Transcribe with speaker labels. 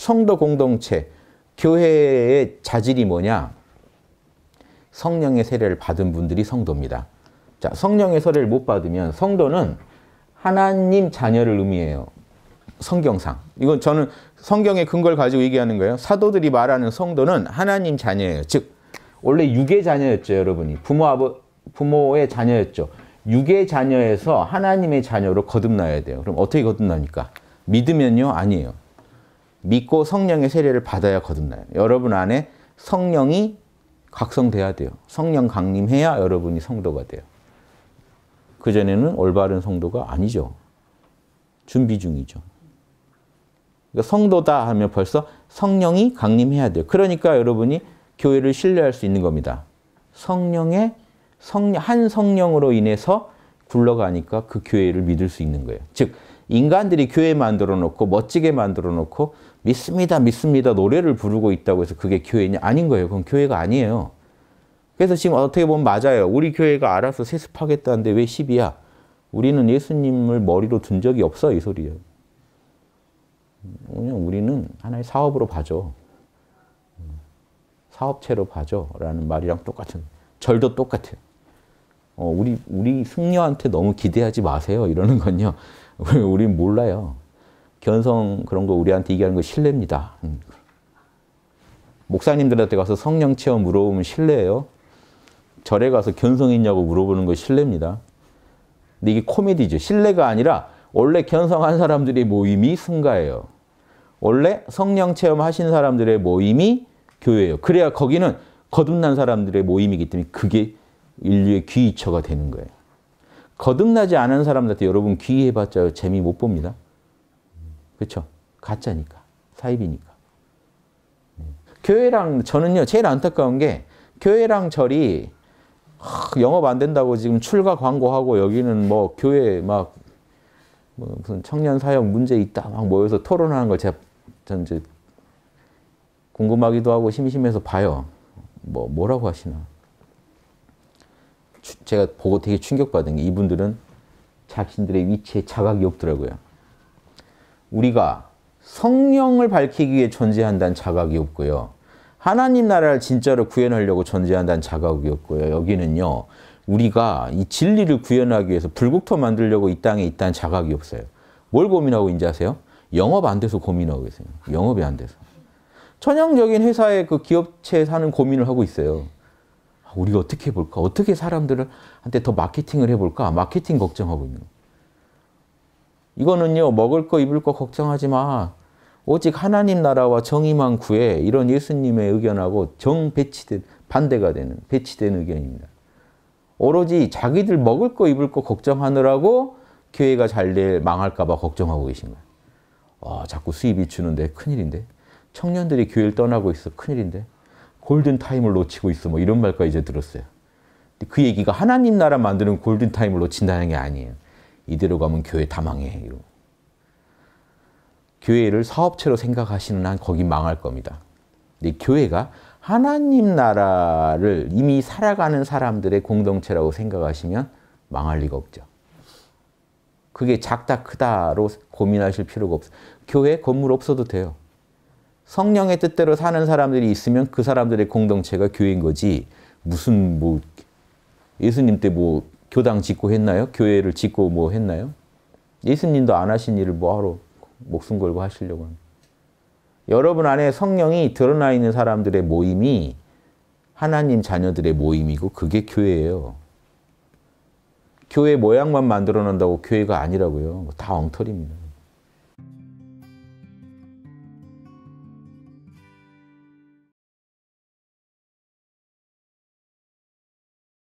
Speaker 1: 성도 공동체, 교회의 자질이 뭐냐? 성령의 세례를 받은 분들이 성도입니다. 자, 성령의 세례를 못 받으면 성도는 하나님 자녀를 의미해요. 성경상. 이건 저는 성경의 근거를 가지고 얘기하는 거예요. 사도들이 말하는 성도는 하나님 자녀예요. 즉 원래 육의 자녀였죠, 여러분이. 부모 아버 부모의 자녀였죠. 육의 자녀에서 하나님의 자녀로 거듭나야 돼요. 그럼 어떻게 거듭납니까? 믿으면요? 아니에요. 믿고 성령의 세례를 받아야 거듭나요. 여러분 안에 성령이 각성돼야 돼요. 성령 강림해야 여러분이 성도가 돼요. 그전에는 올바른 성도가 아니죠. 준비 중이죠. 그러니까 성도다 하면 벌써 성령이 강림해야 돼요. 그러니까 여러분이 교회를 신뢰할 수 있는 겁니다. 성령의 성한 성령으로 인해서 굴러가니까 그 교회를 믿을 수 있는 거예요. 즉 인간들이 교회 만들어 놓고 멋지게 만들어 놓고 믿습니다, 믿습니다 노래를 부르고 있다고 해서 그게 교회냐? 아닌 거예요. 그건 교회가 아니에요. 그래서 지금 어떻게 보면 맞아요. 우리 교회가 알아서 세습하겠다는데 왜 시비야? 우리는 예수님을 머리로 둔 적이 없어, 이 소리예요. 그냥 우리는 하나의 사업으로 봐줘. 사업체로 봐줘. 라는 말이랑 똑같은, 절도 똑같아요. 어, 우리, 우리 승려한테 너무 기대하지 마세요. 이러는 건요. 우린 몰라요. 견성 그런 거 우리한테 얘기하는 거 실례입니다. 음. 목사님들한테 가서 성령 체험 물어보면 실례예요. 절에 가서 견성 있냐고 물어보는 거 실례입니다. 근데 이게 코미디죠. 실례가 아니라 원래 견성한 사람들의 모임이 승가예요. 원래 성령 체험 하신 사람들의 모임이 교회예요. 그래야 거기는 거듭난 사람들의 모임이기 때문에 그게 인류의 귀처가 되는 거예요. 거듭나지 않은 사람들한테 여러분 귀해봤자 재미 못 봅니다. 그렇죠? 가짜니까. 사입이니까. 네. 교회랑 저는요. 제일 안타까운 게 교회랑 절이 영업 안 된다고 지금 출가 광고하고 여기는 뭐 교회 막 뭐 무슨 청년 사역 문제 있다 막 모여서 토론하는 걸 제가 전 이제 궁금하기도 하고 심심해서 봐요. 뭐 뭐라고 하시나. 제가 보고 되게 충격받은 게 이분들은 자신들의 위치에 자각이 없더라고요. 우리가 성령을 밝히기 위해 존재한다는 자각이 없고요. 하나님 나라를 진짜로 구현하려고 존재한다는 자각이 없고요. 여기는요. 우리가 이 진리를 구현하기 위해서 불국토 만들려고 이 땅에 있다는 자각이 없어요. 뭘 고민하고 있는지 아세요? 영업 안 돼서 고민하고 계세요. 영업이 안 돼서. 전형적인 회사의 그 기업체에서 는 고민을 하고 있어요. 아, 우리가 어떻게 해볼까? 어떻게 사람들한테 더 마케팅을 해볼까? 마케팅 걱정하고 있는 거. 이거는요, 먹을 거, 입을 거 걱정하지 마. 오직 하나님 나라와 정의만 구해 이런 예수님의 의견하고 정배치된, 반대가 되는, 배치된 의견입니다. 오로지 자기들 먹을 거, 입을 거 걱정하느라고 교회가 잘 될, 망할까봐 걱정하고 계신 거예요. 와, 아, 자꾸 수입이 주는데 큰일인데. 청년들이 교회를 떠나고 있어. 큰일인데. 골든 타임을 놓치고 있어. 뭐 이런 말까지 이제 들었어요. 그 얘기가 하나님 나라 만드는 골든 타임을 놓친다는 게 아니에요. 이대로 가면 교회 다 망해. 이러고. 교회를 사업체로 생각하시는 한 거기 망할 겁니다. 근데 교회가 하나님 나라를 이미 살아가는 사람들의 공동체라고 생각하시면 망할 리가 없죠. 그게 작다 크다로 고민하실 필요가 없어요. 교회 건물 없어도 돼요. 성령의 뜻대로 사는 사람들이 있으면 그 사람들의 공동체가 교회인 거지. 무슨 뭐 예수님 때 뭐 교당 짓고 했나요? 교회를 짓고 뭐 했나요? 예수님도 안 하신 일을 뭐하러 목숨 걸고 하시려고 합니 여러분 안에 성령이 드러나 있는 사람들의 모임이 하나님 자녀들의 모임이고 그게 교회예요. 교회 모양만 만들어 놓는다고 교회가 아니라고요. 다 엉터리입니다.